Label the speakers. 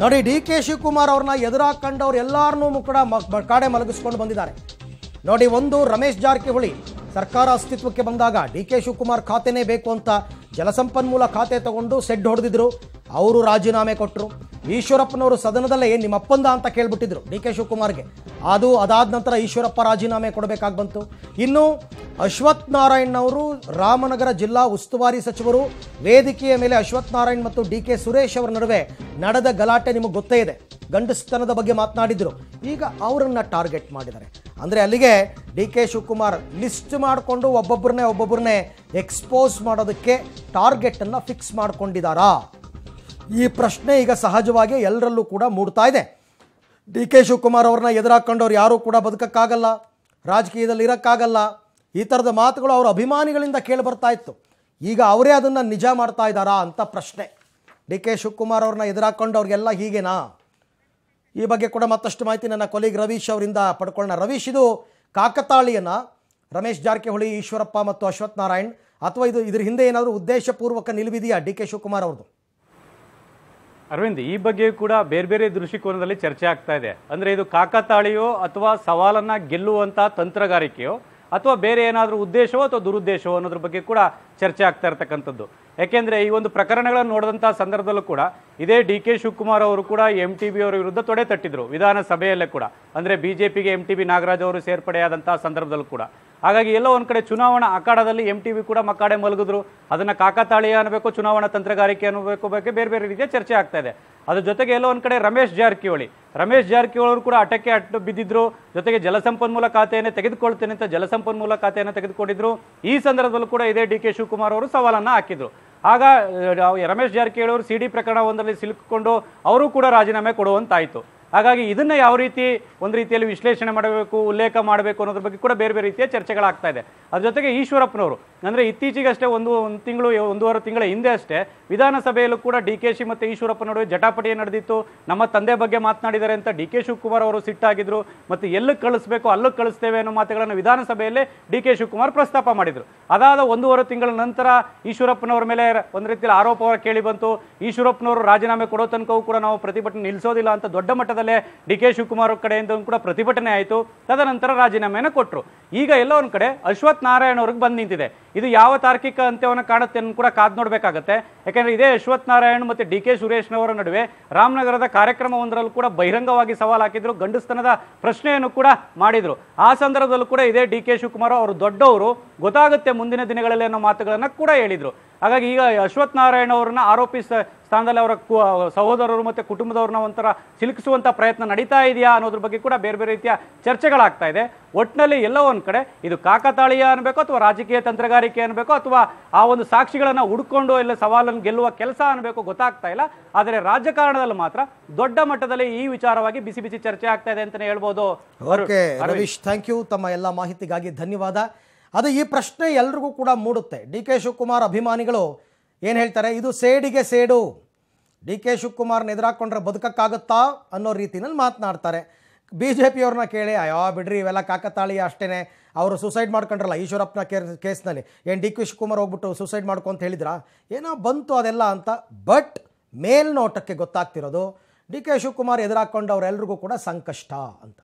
Speaker 1: ನೋಡಿ D K Shivakumar ಅವ್ರನ್ನ ಎದುರಾಕೊಂಡವ್ರು ಎಲ್ಲರನ್ನೂ ಕೂಡ ಕಾಡೆ ಮಲಗಿಸ್ಕೊಂಡು ಬಂದಿದ್ದಾರೆ ನೋಡಿ ಒಂದು ರಮೇಶ್ ಜಾರಕಿಹೊಳಿ ಸರ್ಕಾರ ಅಸ್ತಿತ್ವಕ್ಕೆ ಬಂದಾಗ ಡಿ ಕೆ ಶಿವಕುಮಾರ್ ಖಾತೆನೇ ಬೇಕು ಅಂತ ಜಲಸಂಪನ್ಮೂಲ ಖಾತೆ ತಗೊಂಡು ಸೆಡ್ ಹೊಡೆದಿದ್ರು ಅವರು ರಾಜೀನಾಮೆ ಕೊಟ್ಟರು ಈಶ್ವರಪ್ಪನವರು ಸದನದಲ್ಲೇ ನಿಮ್ಮ ಅಪ್ಪಂದ ಅಂತ ಕೇಳ್ಬಿಟ್ಟಿದ್ರು ಡಿ ಕೆ ಶಿವಕುಮಾರ್ಗೆ ಅದು ಅದಾದ ನಂತರ ಈಶ್ವರಪ್ಪ ರಾಜೀನಾಮೆ ಕೊಡಬೇಕಾಗಿ ಬಂತು ಇನ್ನು ಅಶ್ವಥ್ ಅವರು ರಾಮನಗರ ಜಿಲ್ಲಾ ಉಸ್ತುವಾರಿ ಸಚಿವರು ವೇದಿಕೆಯ ಮೇಲೆ ಅಶ್ವಥ್ ನಾರಾಯಣ್ ಮತ್ತು ಡಿ ಕೆ ಸುರೇಶ್ ಅವರ ನಡುವೆ ನಡೆದ ಗಲಾಟೆ ನಿಮಗೆ ಗೊತ್ತೇ ಇದೆ ಗಂಡಸ್ತನದ ಬಗ್ಗೆ ಮಾತನಾಡಿದ್ರು ಈಗ ಅವರನ್ನು ಟಾರ್ಗೆಟ್ ಮಾಡಿದ್ದಾರೆ ಅಂದರೆ ಅಲ್ಲಿಗೆ ಡಿ ಕೆ ಶಿವಕುಮಾರ್ ಲಿಸ್ಟ್ ಮಾಡಿಕೊಂಡು ಒಬ್ಬೊಬ್ಬರನ್ನೇ ಒಬ್ಬೊಬ್ಬರನ್ನೇ ಎಕ್ಸ್ಪೋಸ್ ಮಾಡೋದಕ್ಕೆ ಟಾರ್ಗೆಟನ್ನು ಫಿಕ್ಸ್ ಮಾಡಿಕೊಂಡಿದ್ದಾರಾ ಈ ಪ್ರಶ್ನೆ ಈಗ ಸಹಜವಾಗಿ ಎಲ್ಲರಲ್ಲೂ ಕೂಡ ಮೂಡ್ತಾ ಇದೆ ಡಿ ಕೆ ಶಿವಕುಮಾರ್ ಅವ್ರನ್ನ ಎದುರಾಕೊಂಡವ್ರು ಯಾರೂ ಕೂಡ ಬದುಕಕ್ಕಾಗಲ್ಲ ರಾಜಕೀಯದಲ್ಲಿ ಇರೋಕ್ಕಾಗಲ್ಲ ಈ ಥರದ ಮಾತುಗಳು ಅವರ ಅಭಿಮಾನಿಗಳಿಂದ ಕೇಳಿ ಬರ್ತಾ ಇತ್ತು ಈಗ ಅವರೇ ಅದನ್ನು ನಿಜ ಮಾಡ್ತಾ ಇದ್ದಾರಾ ಅಂತ ಪ್ರಶ್ನೆ ಡಿ ಕೆ ಶಿವಕುಮಾರ್ ಅವ್ರನ್ನ ಎದುರಾಕೊಂಡವ್ರಿಗೆಲ್ಲ ಹೀಗೇನಾ ಈ ಬಗ್ಗೆ ಕೂಡ ಮತ್ತಷ್ಟು ಮಾಹಿತಿ ನನ್ನ ಕೊಲೀಗ್ ರವೀಶ್ ಅವರಿಂದ ಪಡ್ಕೊಳ್ಳೋಣ ರವೀಶ್ ಇದು ಕಾಕತಾಳಿಯನ್ನು ರಮೇಶ್ ಜಾರಕಿಹೊಳಿ ಈಶ್ವರಪ್ಪ ಮತ್ತು ಅಶ್ವಥ್ ನಾರಾಯಣ್ ಅಥವಾ ಇದು ಇದ್ರ ಹಿಂದೆ ಏನಾದರೂ ಉದ್ದೇಶಪೂರ್ವಕ ನಿಲುವಿದೆಯಾ ಡಿ ಕೆ ಶಿವಕುಮಾರ್ ಅವ್ರದ್ದು
Speaker 2: ಅರವಿಂದ್ ಈ ಬಗ್ಗೆ ಕೂಡ ಬೇರೆ ಬೇರೆ ದೃಷ್ಟಿಕೋನದಲ್ಲಿ ಚರ್ಚೆ ಆಗ್ತಾ ಇದೆ ಅಂದ್ರೆ ಇದು ಕಾಕತಾಳಿಯೋ ಅಥವಾ ಸವಾಲನ್ನ ಗೆಲ್ಲುವಂತಹ ತಂತ್ರಗಾರಿಕೆಯೋ ಅಥವಾ ಬೇರೆ ಏನಾದರೂ ಉದ್ದೇಶವೋ ಅಥವಾ ದುರುದ್ದೇಶವೋ ಅನ್ನೋದ್ರ ಬಗ್ಗೆ ಕೂಡ ಚರ್ಚೆ ಆಗ್ತಾ ಇರ್ತಕ್ಕಂಥದ್ದು ಯಾಕೆಂದ್ರೆ ಈ ಒಂದು ಪ್ರಕರಣಗಳನ್ನು ನೋಡಿದಂತಹ ಸಂದರ್ಭದಲ್ಲೂ ಕೂಡ ಇದೇ ಡಿ ಕೆ ಶಿವಕುಮಾರ್ ಅವರು ಕೂಡ ಎಂ ಟಿ ಬಿ ಅವರ ವಿರುದ್ಧ ತೊಡೆ ತಟ್ಟಿದ್ರು ವಿಧಾನಸಭೆಯಲ್ಲೇ ಕೂಡ ಅಂದ್ರೆ ಬಿಜೆಪಿಗೆ J M T B Nagaraj ಅವರು ಸೇರ್ಪಡೆಯಾದಂತಹ ಸಂದರ್ಭದಲ್ಲೂ ಕೂಡ ಹಾಗಾಗಿ ಎಲ್ಲೋ ಒಂದು ಕಡೆ ಚುನಾವಣಾ ಅಖಾಡದಲ್ಲಿ ಎಂ ಟಿ ವಿ ಕೂಡ ಮಕ್ಕಡೆ ಮಲಗಿದ್ರು ಅದನ್ನು ಕಾಕತಾಳೀಯ ಅನ್ನಬೇಕು ಚುನಾವಣಾ ತಂತ್ರಗಾರಿಕೆ ಅನ್ನಬೇಕು ಬಗ್ಗೆ ಬೇರೆ ಬೇರೆ ರೀತಿಯ ಚರ್ಚೆ ಆಗ್ತಾ ಇದೆ ಅದ್ರ ಜೊತೆಗೆ ಎಲ್ಲೋ ಒಂದು ಕಡೆ ರಮೇಶ್ ಜಾರಕಿಹೊಳಿ ರಮೇಶ್ ಜಾರಕಿಹೊಳಿ ಕೂಡ ಅಟಕ್ಕೆ ಅಟ್ಟು ಬಿದ್ದಿದ್ರು ಜೊತೆಗೆ ಜಲಸಂಪನ್ಮೂಲ ಖಾತೆಯನ್ನು ತೆಗೆದುಕೊಳ್ತೇನೆ ಅಂತ ಜಲಸಂಪನ್ಮೂಲ ಖಾತೆಯನ್ನು ತೆಗೆದುಕೊಂಡಿದ್ರು ಈ ಸಂದರ್ಭದಲ್ಲೂ ಕೂಡ ಇದೇ ಡಿ ಕೆ ಶಿವಕುಮಾರ್ ಅವರು ಸವಾಲನ್ನು ಹಾಕಿದ್ರು ಆಗ ರಮೇಶ್ ಜಾರಕಿಹೊಳಿ ಅವರು ಸಿ ಡಿ ಪ್ರಕರಣ ಒಂದರಲ್ಲಿ ಸಿಲುಕೊಂಡು ಅವರು ಕೂಡ ರಾಜೀನಾಮೆ ಕೊಡುವಂತಾಯಿತು ಹಾಗಾಗಿ ಇದನ್ನು ಯಾವ ರೀತಿ ಒಂದು ರೀತಿಯಲ್ಲಿ ವಿಶ್ಲೇಷಣೆ ಮಾಡಬೇಕು ಉಲ್ಲೇಖ ಮಾಡಬೇಕು ಅನ್ನೋದ್ರ ಬಗ್ಗೆ ಕೂಡ ಬೇರೆ ಬೇರೆ ರೀತಿಯ ಚರ್ಚೆಗಳಾಗ್ತಾ ಇದೆ ಅದ್ರ ಜೊತೆಗೆ ಈಶ್ವರಪ್ಪನವರು ಅಂದರೆ ಇತ್ತೀಚೆಗಷ್ಟೇ ಒಂದು ಒಂದು ತಿಂಗಳು ಒಂದೂವರೆ ತಿಂಗಳ ಹಿಂದೆ ಅಷ್ಟೇ ವಿಧಾನಸಭೆಯಲ್ಲೂ ಕೂಡ ಡಿ ಕೆ ಶಿ ಮತ್ತು ಈಶ್ವರಪ್ಪ ನಡುವೆ ಜಟಾಪಟಿಯೇ ನಡೆದಿತ್ತು ನಮ್ಮ ತಂದೆ ಬಗ್ಗೆ ಮಾತನಾಡಿದ್ದಾರೆ ಅಂತ ಡಿ ಕೆ ಶಿವಕುಮಾರ್ ಅವರು ಸಿಟ್ಟಾಗಿದ್ರು ಮತ್ತು ಎಲ್ಲಿಗೆ ಕಳಿಸ್ಬೇಕು ಅಲ್ಲಿಗೆ ಕಳಿಸ್ತೇವೆ ಅನ್ನೋ ಮಾತುಗಳನ್ನು ವಿಧಾನಸಭೆಯಲ್ಲೇ ಡಿ ಕೆ ಶಿವಕುಮಾರ್ ಪ್ರಸ್ತಾಪ ಮಾಡಿದರು ಅದಾದ ಒಂದೂವರೆ ತಿಂಗಳ ನಂತರ ಈಶ್ವರಪ್ಪನವ್ರ ಮೇಲೆ ಒಂದು ರೀತಿಯಲ್ಲಿ ಆರೋಪ ಕೇಳಿ ಬಂತು ಈಶ್ವರಪ್ಪನವರು ರಾಜೀನಾಮೆ ಕೊಡೋ ತನಕವೂ ಕೂಡ ನಾವು ಪ್ರತಿಭಟನೆ ನಿಲ್ಲಿಸೋದಿಲ್ಲ ಅಂತ ದೊಡ್ಡ ಮಟ್ಟದಲ್ಲೇ ಡಿ ಕೆ ಶಿವಕುಮಾರ್ ಕಡೆಯಿಂದ ಕೂಡ ಪ್ರತಿಭಟನೆ ಆಯಿತು ತದನಂತರ ರಾಜೀನಾಮೆಯನ್ನು ಕೊಟ್ಟರು ಈಗ ಎಲ್ಲ ಒಂದು ಕಡೆ ಅಶ್ವಥ್ ನಾರಾಯಣ ಅವ್ರಿಗೆ ಬಂದು ನಿಂತಿದೆ ಇದು ಯಾವ ತಾರ್ಕಿಕ ಅಂತ್ಯವನ್ನು ಕಾಣುತ್ತೆ ಅನ್ನೋ ಕೂಡ ಕಾದ್ ನೋಡಬೇಕಾಗತ್ತೆ ಯಾಕೆಂದರೆ ಇದೇ ಯಶ್ವತ್ ನಾರಾಯಣ್ ಮತ್ತು ಡಿ ಕೆ ಸುರೇಶ್ನವರ ನಡುವೆ ರಾಮನಗರದ ಕಾರ್ಯಕ್ರಮವೊಂದರಲ್ಲೂ ಕೂಡ ಬಹಿರಂಗವಾಗಿ ಸವಾಲು ಹಾಕಿದ್ರು ಗಂಡಸ್ತನದ ಪ್ರಶ್ನೆಯನ್ನು ಕೂಡ ಮಾಡಿದರು ಆ ಸಂದರ್ಭದಲ್ಲೂ ಕೂಡ ಇದೇ ಡಿ ಕೆ ಶಿವಕುಮಾರ್ ಅವರು ದೊಡ್ಡವರು ಗೊತ್ತಾಗುತ್ತೆ ಮುಂದಿನ ದಿನಗಳಲ್ಲಿ ಅನ್ನೋ ಮಾತುಗಳನ್ನು ಕೂಡ ಹೇಳಿದರು ಹಾಗಾಗಿ ಈಗ ಅಶ್ವಥ್ ನಾರಾಯಣ ಅವರನ್ನ ಆರೋಪಿ ಸ್ಥಾನದಲ್ಲಿ ಅವರ ಸಹೋದರರು ಮತ್ತು ಕುಟುಂಬದವ್ರನ್ನ ಒಂಥರ ಸಿಲುಕಿಸುವಂಥ ಪ್ರಯತ್ನ ನಡೀತಾ ಇದೆಯಾ ಅನ್ನೋದ್ರ ಬಗ್ಗೆ ಕೂಡ ಬೇರೆ ಬೇರೆ ರೀತಿಯ ಚರ್ಚೆಗಳಾಗ್ತಾ ಇದೆ ಒಟ್ಟಿನಲ್ಲಿ ಎಲ್ಲೋ ಒಂದು ಕಡೆ ಇದು ಕಾಕತಾಳೀಯ ಅನ್ಬೇಕು ಅಥವಾ ರಾಜಕೀಯ ತಂತ್ರಗಾರಿಕೆ ಅನ್ಬೇಕು ಅಥವಾ ಆ ಒಂದು ಸಾಕ್ಷಿಗಳನ್ನು ಹುಡ್ಕೊಂಡು ಎಲ್ಲ ಸವಾಲನ್ನು ಗೆಲ್ಲುವ ಕೆಲಸ ಅನ್ಬೇಕು ಗೊತ್ತಾಗ್ತಾ ಇಲ್ಲ ಆದರೆ ರಾಜಕಾರಣದಲ್ಲಿ ಮಾತ್ರ ದೊಡ್ಡ ಮಟ್ಟದಲ್ಲಿ ಈ ವಿಚಾರವಾಗಿ ಬಿಸಿ ಬಿಸಿ ಚರ್ಚೆ ಆಗ್ತಾ ಇದೆ ಅಂತಲೇ ಹೇಳ್ಬೋದು
Speaker 1: ಥ್ಯಾಂಕ್ ಯು ತಮ್ಮ ಎಲ್ಲ ಮಾಹಿತಿಗಾಗಿ ಧನ್ಯವಾದ ಅದು ಈ ಪ್ರಶ್ನೆ ಎಲ್ರಿಗೂ ಕೂಡ ಮೂಡುತ್ತೆ ಡಿ ಕೆ ಶಿವಕುಮಾರ್ ಅಭಿಮಾನಿಗಳು ಏನು ಹೇಳ್ತಾರೆ ಇದು ಸೇಡಿಗೆ ಸೇಡು ಡಿ ಕೆ ಶಿವಕುಮಾರ್ನ ಎದುರಾಕೊಂಡ್ರೆ ಬದುಕಕ್ಕಾಗುತ್ತಾ ಅನ್ನೋ ರೀತಿನಲ್ಲಿ ಮಾತನಾಡ್ತಾರೆ ಬಿ ಜೆ ಪಿಯವ್ರನ್ನ ಕೇಳಿ ಅಯ್ಯೋ ಬಿಡ್ರಿ ಇವೆಲ್ಲ ಕಾಕತಾಳಿ ಅಷ್ಟೇ ಅವರು ಸೂಸೈಡ್ ಮಾಡ್ಕೊಂಡ್ರಲ್ಲ ಈಶ್ವರಪ್ಪನ ಕೇರ್ ಕೇಸ್ನಲ್ಲಿ ಏನು ಡಿ ಕೆ ಶಿವಕುಮಾರ್ ಹೋಗ್ಬಿಟ್ಟು ಸೂಸೈಡ್ ಮಾಡ್ಕೊಂತ ಹೇಳಿದ್ರಾ ಏನೋ ಬಂತು ಅದೆಲ್ಲ ಅಂತ ಬಟ್ ಮೇಲ್ನೋಟಕ್ಕೆ ಗೊತ್ತಾಗ್ತಿರೋದು ಡಿ ಕೆ ಶಿವಕುಮಾರ್ ಎದುರಾಕೊಂಡವ್ರೆಲ್ರಿಗೂ ಕೂಡ ಸಂಕಷ್ಟ ಅಂತ